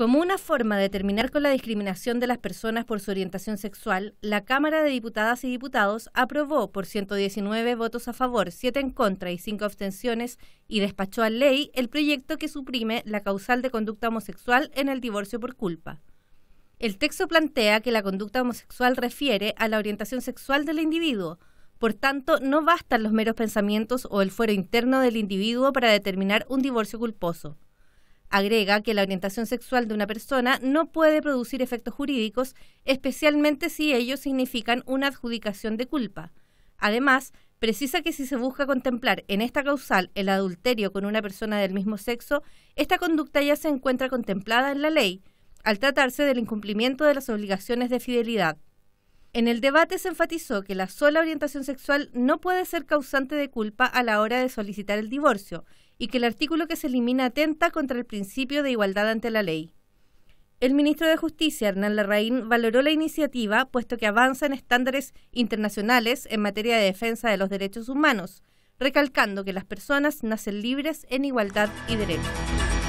Como una forma de terminar con la discriminación de las personas por su orientación sexual, la Cámara de Diputadas y Diputados aprobó por 119 votos a favor, 7 en contra y 5 abstenciones y despachó a ley el proyecto que suprime la causal de conducta homosexual en el divorcio por culpa. El texto plantea que la conducta homosexual refiere a la orientación sexual del individuo, por tanto no bastan los meros pensamientos o el fuero interno del individuo para determinar un divorcio culposo. Agrega que la orientación sexual de una persona no puede producir efectos jurídicos, especialmente si ellos significan una adjudicación de culpa. Además, precisa que si se busca contemplar en esta causal el adulterio con una persona del mismo sexo, esta conducta ya se encuentra contemplada en la ley, al tratarse del incumplimiento de las obligaciones de fidelidad. En el debate se enfatizó que la sola orientación sexual no puede ser causante de culpa a la hora de solicitar el divorcio y que el artículo que se elimina atenta contra el principio de igualdad ante la ley. El ministro de Justicia, Hernán Larraín, valoró la iniciativa puesto que avanza en estándares internacionales en materia de defensa de los derechos humanos, recalcando que las personas nacen libres en igualdad y derechos.